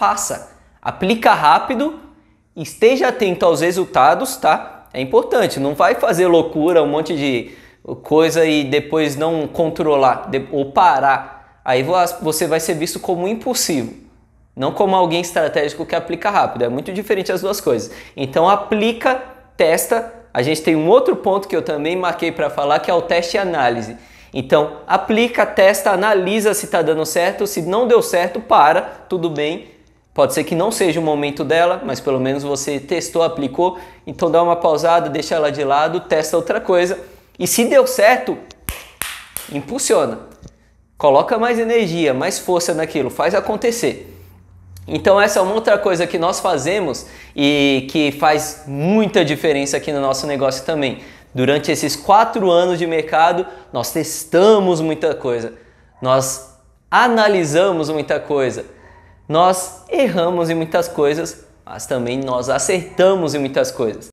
faça. Aplica rápido, esteja atento aos resultados, tá? É importante, não vai fazer loucura, um monte de coisa e depois não controlar ou parar. Aí você vai ser visto como impulsivo, não como alguém estratégico que aplica rápido. É muito diferente as duas coisas. Então aplica, testa. A gente tem um outro ponto que eu também marquei para falar que é o teste e análise. Então aplica, testa, analisa se está dando certo, se não deu certo, para, tudo bem, Pode ser que não seja o momento dela, mas pelo menos você testou, aplicou, então dá uma pausada, deixa ela de lado, testa outra coisa e se deu certo, impulsiona. Coloca mais energia, mais força naquilo, faz acontecer. Então essa é uma outra coisa que nós fazemos e que faz muita diferença aqui no nosso negócio também. Durante esses quatro anos de mercado, nós testamos muita coisa, nós analisamos muita coisa nós erramos em muitas coisas, mas também nós acertamos em muitas coisas.